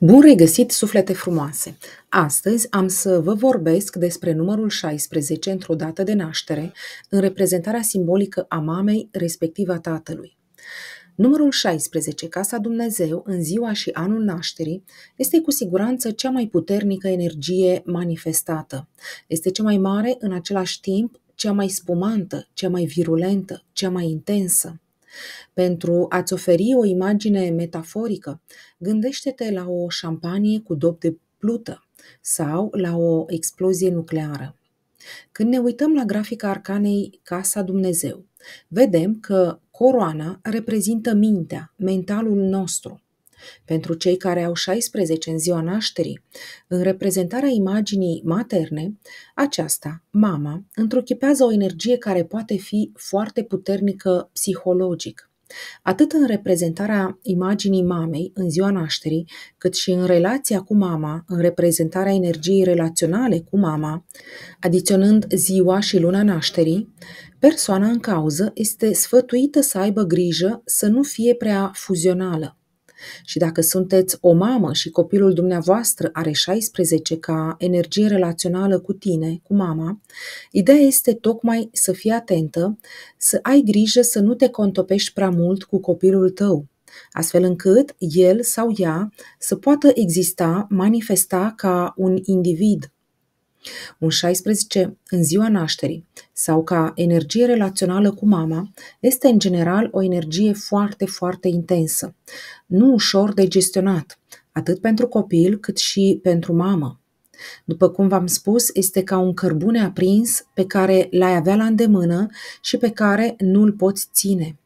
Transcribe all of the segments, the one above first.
Bun regăsit, suflete frumoase! Astăzi am să vă vorbesc despre numărul 16 într-o dată de naștere, în reprezentarea simbolică a mamei, respectiv a tatălui. Numărul 16, Casa Dumnezeu, în ziua și anul nașterii, este cu siguranță cea mai puternică energie manifestată. Este cea mai mare, în același timp, cea mai spumantă, cea mai virulentă, cea mai intensă. Pentru a-ți oferi o imagine metaforică, gândește-te la o șampanie cu dop de plută sau la o explozie nucleară. Când ne uităm la grafica arcanei Casa Dumnezeu, vedem că coroana reprezintă mintea, mentalul nostru. Pentru cei care au 16 în ziua nașterii, în reprezentarea imaginii materne, aceasta, mama, întruchipează o energie care poate fi foarte puternică psihologic atât în reprezentarea imaginii mamei în ziua nașterii, cât și în relația cu mama, în reprezentarea energiei relaționale cu mama, adiționând ziua și luna nașterii, persoana în cauză este sfătuită să aibă grijă să nu fie prea fuzională. Și dacă sunteți o mamă și copilul dumneavoastră are 16 ca energie relațională cu tine, cu mama, ideea este tocmai să fii atentă, să ai grijă să nu te contopești prea mult cu copilul tău, astfel încât el sau ea să poată exista, manifesta ca un individ un 16 în ziua nașterii sau ca energie relațională cu mama este în general o energie foarte, foarte intensă, nu ușor de gestionat, atât pentru copil cât și pentru mamă. După cum v-am spus, este ca un cărbune aprins pe care l-ai avea la îndemână și pe care nu-l poți ține.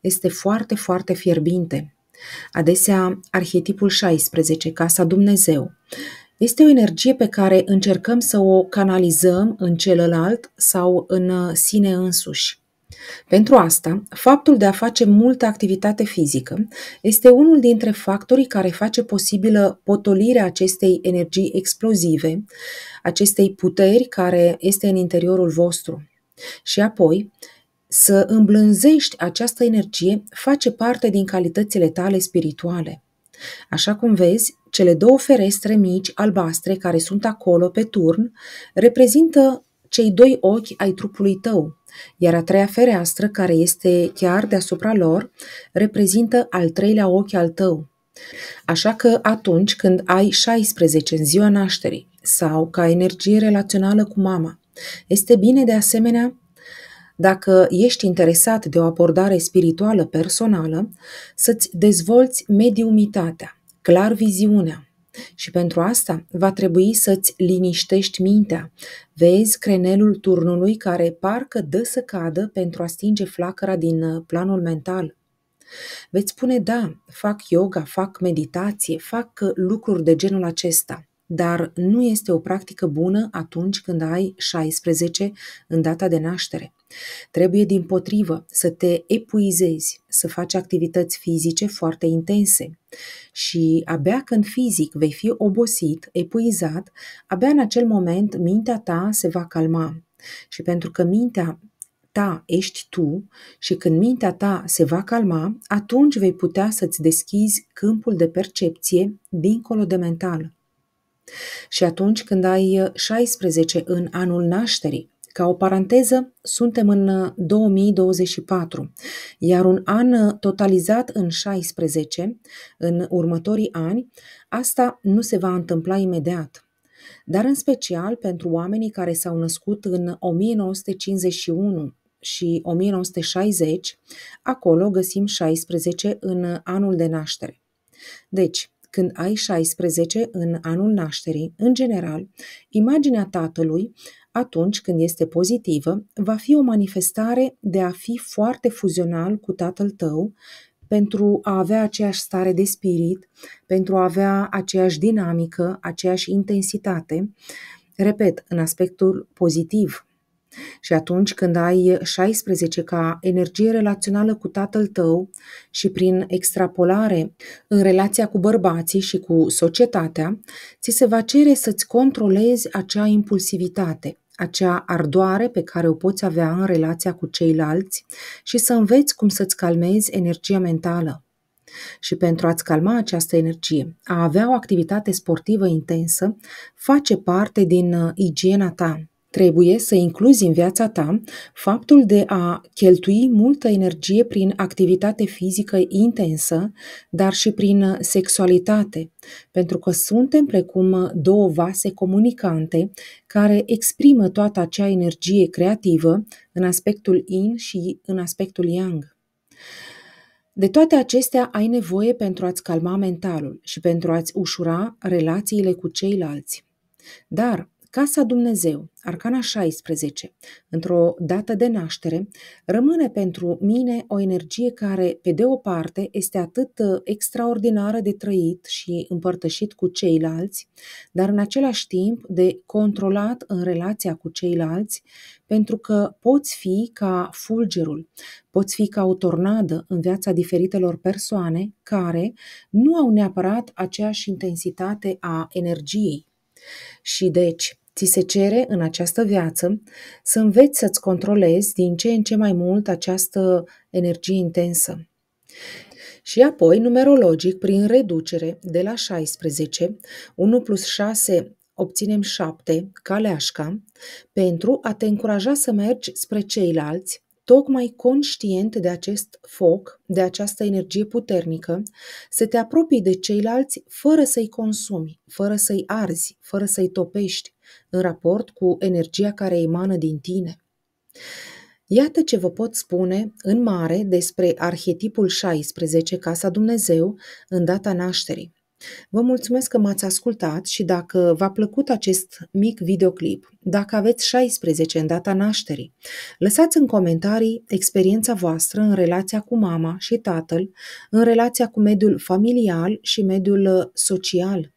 Este foarte, foarte fierbinte. Adesea, arhetipul 16, Casa Dumnezeu, este o energie pe care încercăm să o canalizăm în celălalt sau în uh, sine însuși. Pentru asta, faptul de a face multă activitate fizică este unul dintre factorii care face posibilă potolirea acestei energii explozive, acestei puteri care este în interiorul vostru. Și apoi, să îmblânzești această energie face parte din calitățile tale spirituale. Așa cum vezi, cele două ferestre mici, albastre, care sunt acolo pe turn, reprezintă cei doi ochi ai trupului tău, iar a treia fereastră, care este chiar deasupra lor, reprezintă al treilea ochi al tău. Așa că atunci când ai 16 în ziua nașterii sau ca energie relațională cu mama, este bine de asemenea dacă ești interesat de o abordare spirituală personală, să-ți dezvolți mediumitatea, clar viziunea. Și pentru asta va trebui să-ți liniștești mintea. Vezi crenelul turnului care parcă dă să cadă pentru a stinge flacăra din uh, planul mental. Veți spune, da, fac yoga, fac meditație, fac uh, lucruri de genul acesta dar nu este o practică bună atunci când ai 16 în data de naștere. Trebuie din potrivă să te epuizezi, să faci activități fizice foarte intense și abia când fizic vei fi obosit, epuizat, abia în acel moment mintea ta se va calma. Și pentru că mintea ta ești tu și când mintea ta se va calma, atunci vei putea să-ți deschizi câmpul de percepție dincolo de mental. Și atunci când ai 16 uh, în anul nașterii, ca o paranteză, suntem în 2024, uh, iar un an uh, totalizat în 16, în următorii ani, asta nu se va întâmpla imediat. Dar în special pentru oamenii care s-au născut în 1951 și 1960, acolo găsim 16 în anul de naștere. Deci, când ai 16 în anul nașterii, în general, imaginea tatălui, atunci când este pozitivă, va fi o manifestare de a fi foarte fuzional cu tatăl tău, pentru a avea aceeași stare de spirit, pentru a avea aceeași dinamică, aceeași intensitate. Repet, în aspectul pozitiv și atunci când ai 16 ca energie relațională cu tatăl tău și prin extrapolare în relația cu bărbații și cu societatea, ți se va cere să-ți controlezi acea impulsivitate, acea ardoare pe care o poți avea în relația cu ceilalți și să înveți cum să-ți calmezi energia mentală. Și pentru a-ți calma această energie, a avea o activitate sportivă intensă face parte din uh, igiena ta, Trebuie să incluzi în viața ta faptul de a cheltui multă energie prin activitate fizică intensă, dar și prin sexualitate, pentru că suntem precum două vase comunicante care exprimă toată acea energie creativă în aspectul in și în aspectul yang. De toate acestea ai nevoie pentru a-ți calma mentalul și pentru a-ți ușura relațiile cu ceilalți. Dar Casa Dumnezeu, Arcana 16, într-o dată de naștere, rămâne pentru mine o energie care, pe de o parte, este atât uh, extraordinară de trăit și împărtășit cu ceilalți, dar în același timp de controlat în relația cu ceilalți, pentru că poți fi ca fulgerul, poți fi ca o tornadă în viața diferitelor persoane care nu au neapărat aceeași intensitate a energiei. Și deci, Ți se cere în această viață să înveți să-ți controlezi din ce în ce mai mult această energie intensă. Și apoi, numerologic, prin reducere de la 16, 1 plus 6 obținem 7, caleașca, pentru a te încuraja să mergi spre ceilalți, tocmai conștient de acest foc, de această energie puternică, să te apropii de ceilalți fără să-i consumi, fără să-i arzi, fără să-i topești, în raport cu energia care emană din tine. Iată ce vă pot spune în mare despre arhetipul 16, Casa Dumnezeu, în data nașterii. Vă mulțumesc că m-ați ascultat și dacă v-a plăcut acest mic videoclip, dacă aveți 16 în data nașterii, lăsați în comentarii experiența voastră în relația cu mama și tatăl, în relația cu mediul familial și mediul uh, social